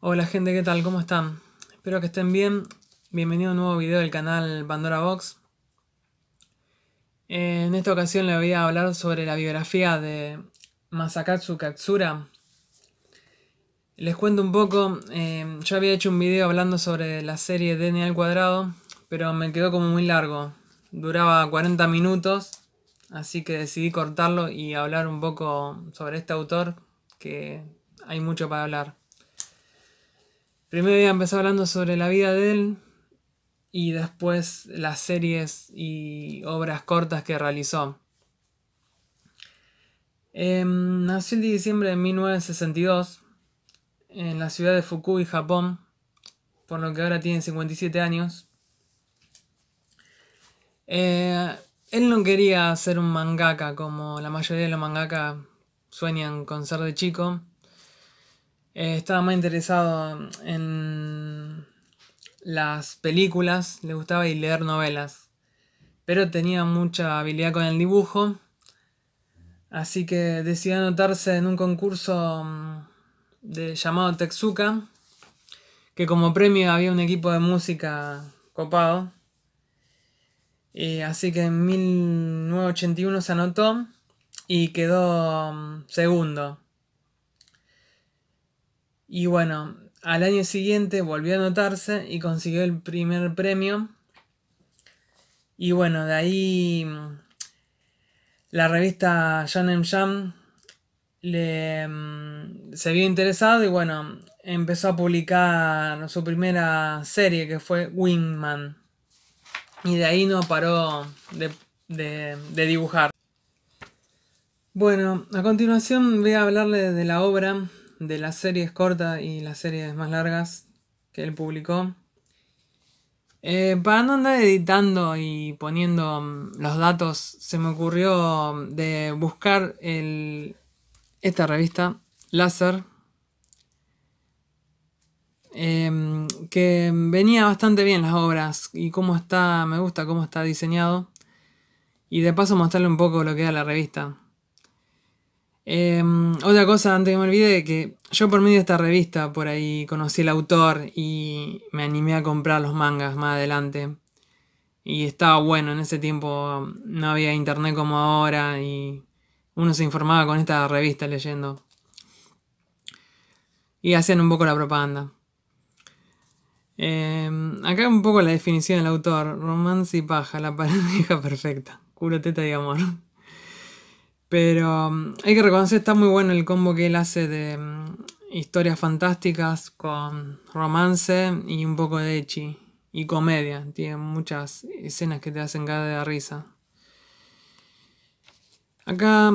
Hola gente, ¿qué tal? ¿Cómo están? Espero que estén bien. Bienvenido a un nuevo video del canal Pandora Box. En esta ocasión le voy a hablar sobre la biografía de Masakatsu Katsura. Les cuento un poco, eh, yo había hecho un video hablando sobre la serie DNA al cuadrado, pero me quedó como muy largo. Duraba 40 minutos Así que decidí cortarlo y hablar un poco sobre este autor, que hay mucho para hablar. Primero voy a empezar hablando sobre la vida de él y después las series y obras cortas que realizó. Em, nació el de diciembre de 1962 en la ciudad de Fukui, Japón, por lo que ahora tiene 57 años. Eh, él no quería ser un mangaka como la mayoría de los mangaka sueñan con ser de chico. Eh, estaba más interesado en las películas, le gustaba y leer novelas. Pero tenía mucha habilidad con el dibujo. Así que decidió anotarse en un concurso mm, de, llamado Texuka, que como premio había un equipo de música copado. Eh, así que en 1981 se anotó y quedó mm, segundo. Y bueno, al año siguiente volvió a anotarse y consiguió el primer premio. Y bueno, de ahí mm, la revista Shonen Jam le, mm, se vio interesado y bueno, empezó a publicar su primera serie que fue Wingman. Y de ahí no paró de, dibujar. Bueno, a continuación voy a hablarle de la obra, de las series cortas y las series más largas que él publicó. Eh, para no andar editando y poniendo mm, los datos, se me ocurrió mm, de buscar esta revista, Láser, Em, que venía bastante bien las obras y cómo está, me gusta cómo está diseñado. Y de paso mostrarle un poco lo que era la revista. Em, otra cosa, antes que me olvide, que yo por medio de esta revista por ahí conocí al autor y me animé a comprar los mangas más adelante. Y estaba bueno, en ese tiempo no había internet como ahora y uno se informaba con esta revista leyendo. Y hacían un poco la propaganda. Eh, acá un poco la definición del autor. Romance y paja, la pareja perfecta. Culo, teta y amor. Pero em, hay que reconocer, que está muy bueno el combo que él hace de em, historias fantásticas con romance y un poco de echi. Y comedia. Tiene muchas escenas que te hacen cada de risa. Acá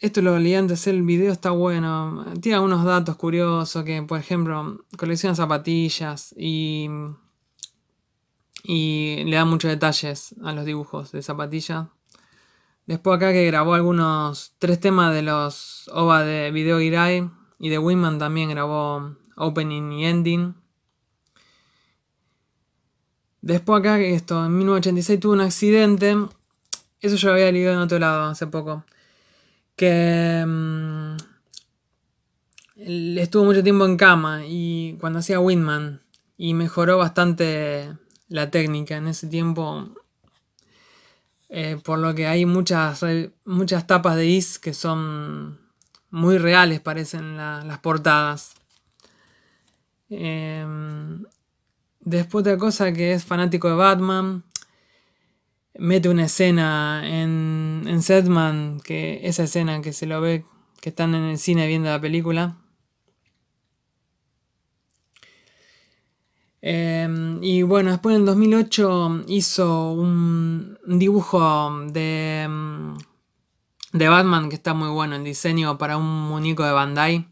esto lo leí antes, el video está bueno. Tiene algunos datos curiosos que, por ejemplo, colecciona zapatillas y, y le da muchos detalles a los dibujos de zapatillas. Después acá que grabó algunos tres temas de los OVA de Video Girai y de Winman también grabó Opening y Ending. Después acá que esto, en 1986 tuvo un accidente. Eso yo lo había leído en otro lado hace poco que mm, estuvo mucho tiempo en cama y cuando hacía Windman y mejoró bastante la técnica en ese tiempo. Eh, por lo que hay muchas, muchas tapas de Is que son muy reales, parecen las portadas. Em, después otra cosa que es fanático de Batman, mete una escena en, en que esa escena que se lo ve, que están en el cine viendo la película. Em, y bueno, después en 2008 hizo un, dibujo de, mm, de Batman que está muy bueno, el diseño para un muñeco de Bandai,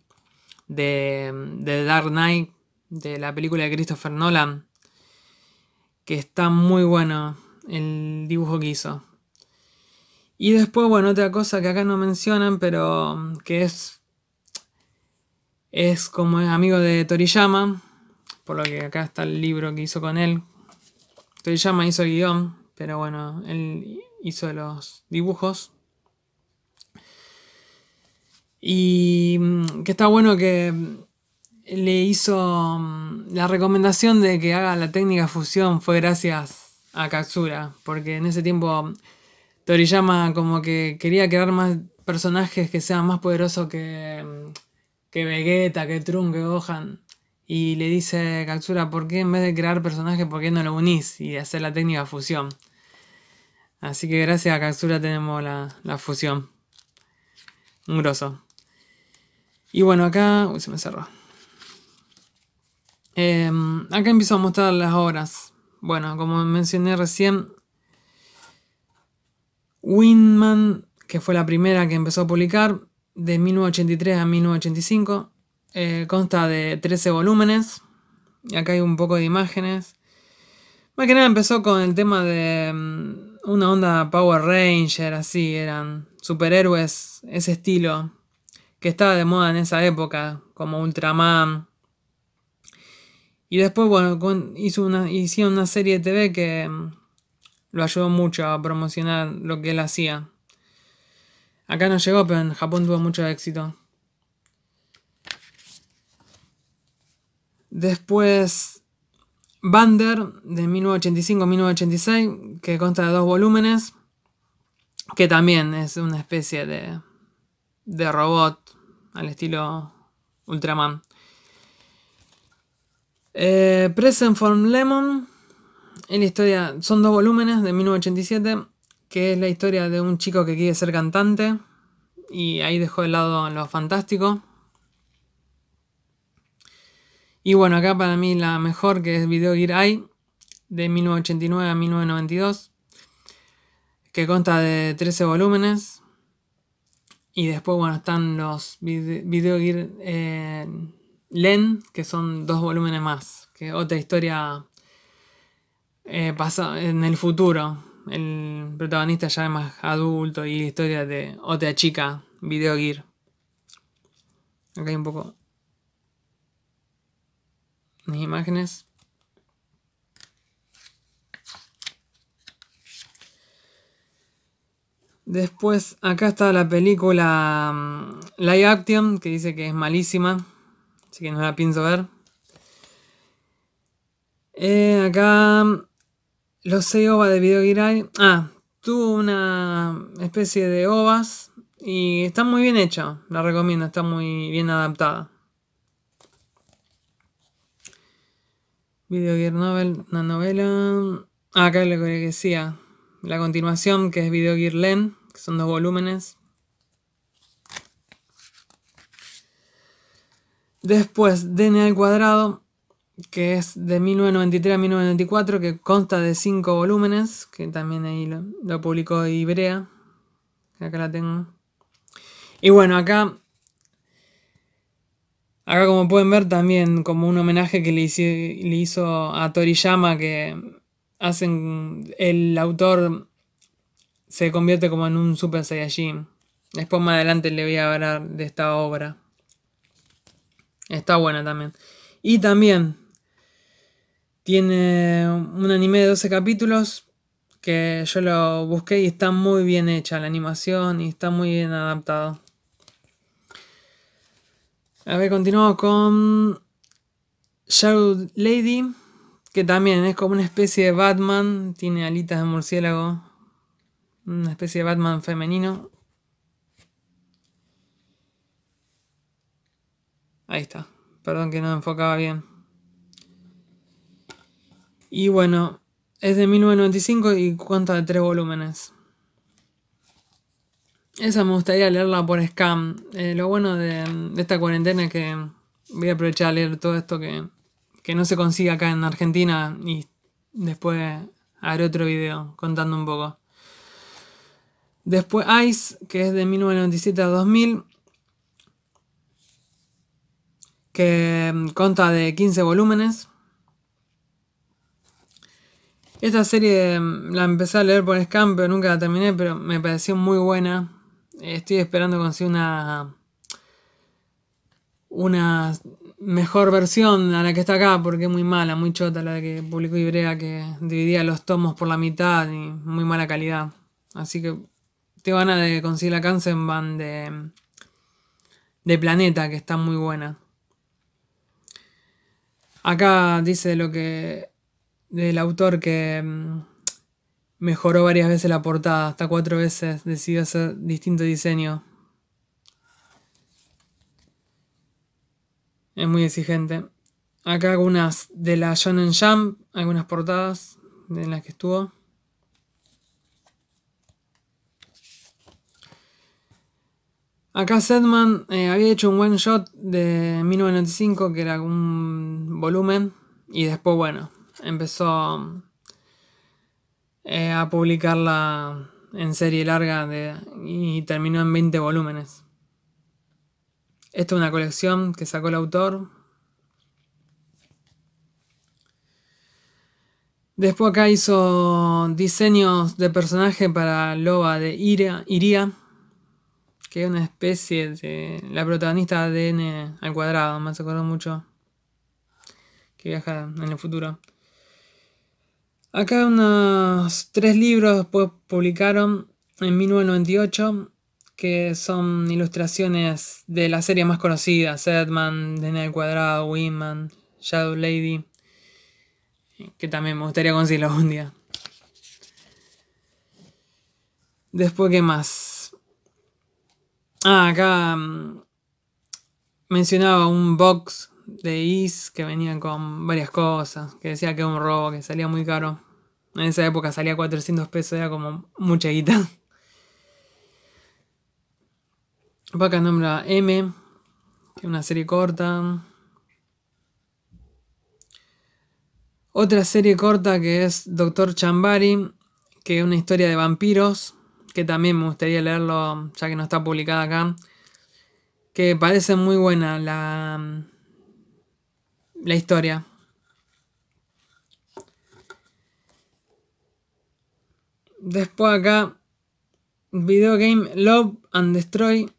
de, de Dark Knight, de la película de Christopher Nolan, que está muy bueno el dibujo que hizo. Y después, bueno, otra cosa que acá no mencionan, pero que es. Es como amigo de Toriyama, por lo que acá está el libro que hizo con él. Toriyama hizo el guión, pero bueno, él hizo los dibujos. Y mm, que está bueno que le hizo mm, la recomendación de que haga la técnica fusión fue gracias a Katsura, porque en ese tiempo Toriyama como que quería crear más personajes que sean más poderosos que, que Vegeta, que Trunks, que Gohan. Y le dice Katsura, ¿por qué en vez de crear personajes, por qué no lo unís y hacer la técnica fusión? Así que gracias a Katsura tenemos la, fusión. Un grosso. Y bueno, acá... Uy, se me cerró. Em, acá empiezo a mostrar las obras bueno, como mencioné recién, Windman, que fue la primera que empezó a publicar, de 1983 a 1985, eh, consta de 13 volúmenes. y Acá hay un poco de imágenes. Más que nada empezó con el tema de mm, una onda Power Ranger, así eran superhéroes, ese estilo, que estaba de moda en esa época, como Ultraman, y después, bueno, hizo una, hicieron una serie de TV que mm, lo ayudó mucho a promocionar lo que él hacía. Acá no llegó, pero en Japón tuvo mucho éxito. Después, Bander, de 1985-1986, que consta de dos volúmenes, que también es una especie de, de robot al estilo Ultraman. Eh, Present from Lemon en historia, son dos volúmenes de 1987, que es la historia de un chico que quiere ser cantante y ahí dejó de lado lo fantástico. Y bueno, acá para mí la mejor que es Video Gear Eye de 1989 a 1992, que consta de 13 volúmenes. Y después, bueno, están los Video, Gear. Eh, Len, que son dos volúmenes más, que otra historia eh, en el futuro. El protagonista ya es más adulto y la historia de otra chica, Video Gear. Acá hay un poco mis imágenes. Después acá está la película mm, Live Action, que dice que es malísima. Así que no la pienso ver. Eh, acá. Los seis ovas de Video Ah, tuvo una especie de ovas. Y está muy bien hecha. La recomiendo, está muy bien adaptada. Video Novel, una novela. Ah, acá lo que decía. La continuación, que es Video Len, que son dos volúmenes. Después, DNA al cuadrado, que es de 1993 a 1994, que consta de cinco volúmenes, que también ahí lo, publicó Ibrea, acá la tengo. Y bueno, acá, acá como pueden ver también como un homenaje que le, hizo, a Toriyama, que hacen, el autor se convierte como en un Super Saiyajin. Después más adelante le voy a hablar de esta obra. Está buena también. Y también tiene un anime de 12 capítulos que yo lo busqué y está muy bien hecha la animación y está muy bien adaptado. A ver, continuamos con Shadow Lady, que también es como una especie de Batman, tiene alitas de murciélago, una especie de Batman femenino. Ahí está. Perdón que no enfocaba bien. Y bueno, es de 1995 y cuenta de tres volúmenes. Esa me gustaría leerla por Scam. Eh, lo bueno de, esta cuarentena es que voy a aprovechar a leer todo esto que, que no se consigue acá en Argentina y después haré otro video contando un poco. Después Ice, que es de 1997 a 2000, que mm, consta de 15 volúmenes. Esta serie mm, la empecé a leer por Scam, pero nunca la terminé, pero me pareció muy buena. Estoy esperando conseguir una, una mejor versión a la que está acá, porque es muy mala, muy chota la que publicó Ibrea, que dividía los tomos por la mitad y muy mala calidad. Así que tengo ganas de conseguir la Kansenban de, de Planeta, que está muy buena. Acá dice lo que. del autor que mm, mejoró varias veces la portada, hasta cuatro veces decidió hacer distinto diseño. Es muy exigente. Acá algunas de la Shonen Jump, algunas portadas en las que estuvo. Acá Sedman eh, había hecho un one shot de 1995 que era un volumen y después, bueno, empezó eh, a publicarla en serie larga y terminó en 20 volúmenes. Esta es una colección que sacó el autor. Después acá hizo diseños de personaje para Loba de Iria, que es una especie de la protagonista de N al cuadrado, me acuerdo mucho que viaja en el futuro. Acá unos tres libros publicaron en 1998 que son ilustraciones de la serie más conocida: Sedman, The el Cuadrado, Winman, Shadow Lady, que también me gustaría conseguirlo un día. Después, ¿qué más? Ah, acá mm, mencionaba un box de Is que venía con varias cosas, que decía que era un robo, que salía muy caro. En esa época salía 400 pesos, era como mucha guita. Vaca nombra M, que es una serie corta. Otra serie corta que es Doctor Chambari, que es una historia de vampiros, que también me gustaría leerlo ya que no está publicada acá. Que parece muy buena la, la historia. Después acá, Video Game Love and Destroy.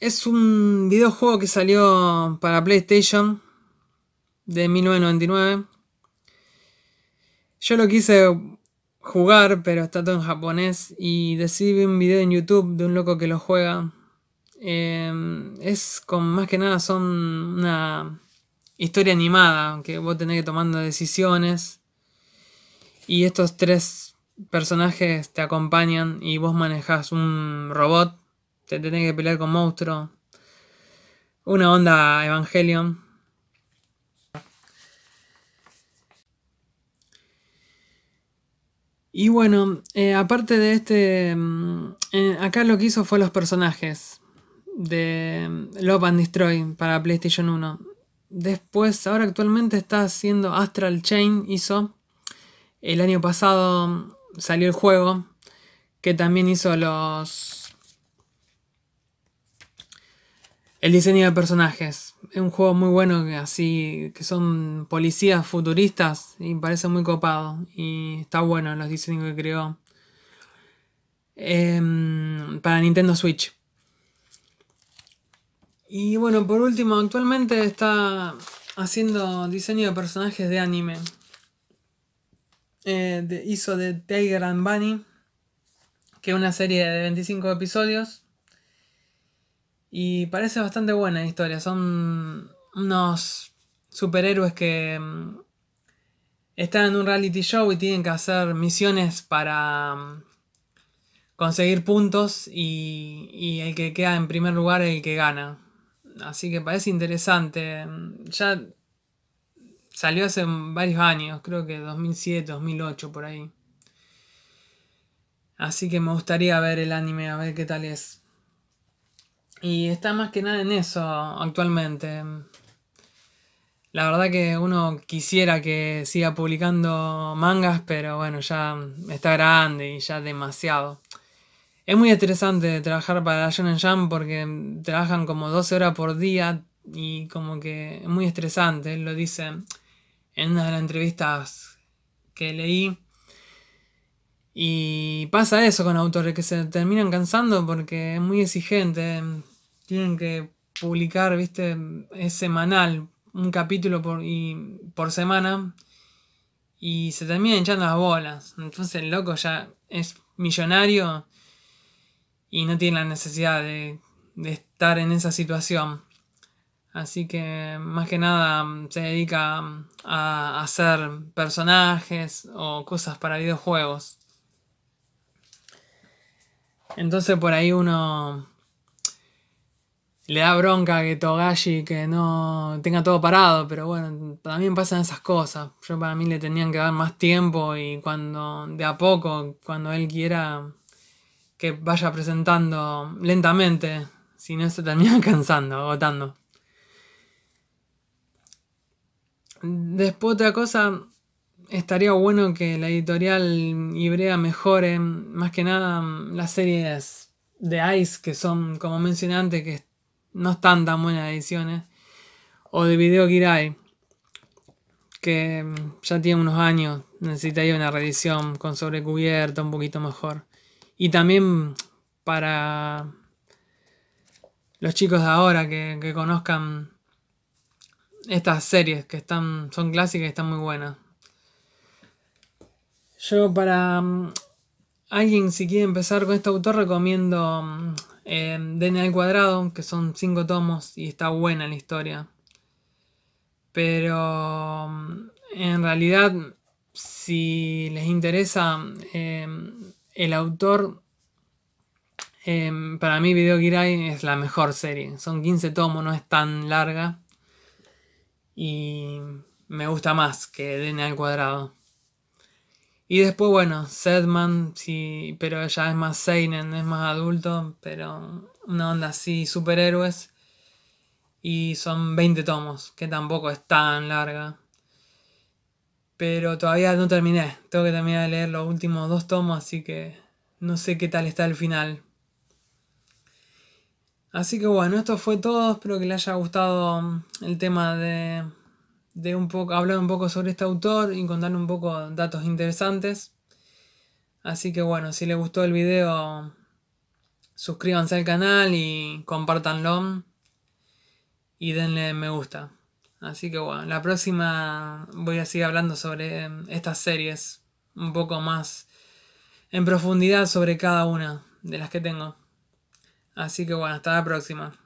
Es un videojuego que salió para PlayStation de 1999. Yo lo quise jugar, pero está todo en japonés y decidí un video en YouTube de un loco que lo juega. Eh, es con más que nada son una historia animada, aunque vos tenés que tomando decisiones. Y estos tres personajes te acompañan y vos manejás un robot, te tenés que pelear con monstruos. Una onda Evangelion. Y bueno, eh, aparte de este, mm, eh, acá lo que hizo fue los personajes de mm, Love and Destroy para PlayStation 1. Después, ahora actualmente está haciendo Astral Chain, hizo. El año pasado salió el juego, que también hizo los... El diseño de personajes. Es un juego muy bueno, así que son policías futuristas y parece muy copado. Y está bueno los diseños que creó. Em, para Nintendo Switch. Y bueno, por último, actualmente está haciendo diseño de personajes de anime. Eh, hizo de Tiger and Bunny, que es una serie de 25 episodios. Y parece bastante buena la historia. Son unos superhéroes que mm, están en un reality show y tienen que hacer misiones para mm, conseguir puntos y, y el que queda en primer lugar es el que gana. Así que parece interesante. Ya salió hace varios años, creo que 2007, 2008 por ahí. Así que me gustaría ver el anime, a ver qué tal es. Y está más que nada en eso actualmente. La verdad que uno quisiera que siga publicando mangas, pero bueno, ya está grande y ya demasiado. Es muy estresante trabajar para Shonen Jam porque trabajan como 12 horas por día y como que es muy estresante, él lo dice en una de las entrevistas que leí. Y pasa eso con autores que se terminan cansando porque es muy exigente. Tienen que publicar, viste, es semanal, un capítulo por, por semana y se terminan echando las bolas. Entonces el loco ya es millonario y no tiene la necesidad de, de estar en esa situación. Así que más que nada mm, se dedica mm, a hacer personajes o cosas para videojuegos. Entonces por ahí uno le da bronca que Togashi que no tenga todo parado, pero bueno, también pasan esas cosas. Yo para mí le tenían que dar más tiempo y cuando de a poco, cuando él quiera, que vaya presentando lentamente, si no se termina cansando, agotando. Después otra cosa, estaría bueno que la editorial Ibrea mejore más que nada las series de Ice que son, como mencioné antes, que no están tan buenas ediciones, o de Video Kirai, que ya tiene unos años, necesitaría una reedición con sobrecubierta un poquito mejor. Y también para los chicos de ahora que, conozcan estas series que están, son clásicas y están muy buenas. Yo para mm, alguien si quiere empezar con este autor recomiendo mm, eh, DNA al cuadrado, que son cinco tomos y está buena la historia. Pero mm, en realidad si les interesa eh, el autor, em, para mí Video Girai es la mejor serie. Son 15 tomos, no es tan larga. Y me gusta más que DNA al cuadrado. Y después, bueno, Sedman, sí, pero ella es más Seinen, es más adulto, pero una onda así, superhéroes. Y son 20 tomos, que tampoco es tan larga. Pero todavía no terminé. Tengo que terminar de leer los últimos dos tomos, así que no sé qué tal está el final. Así que bueno, esto fue todo. Espero que les haya gustado mm, el tema de, de un poco, hablar un poco sobre este autor y contar un poco datos interesantes. Así que bueno, si les gustó el video, suscríbanse al canal y compártanlo y denle me gusta. Así que bueno, la próxima voy a seguir hablando sobre em, estas series un poco más en profundidad sobre cada una de las que tengo. Así que bueno, hasta la próxima.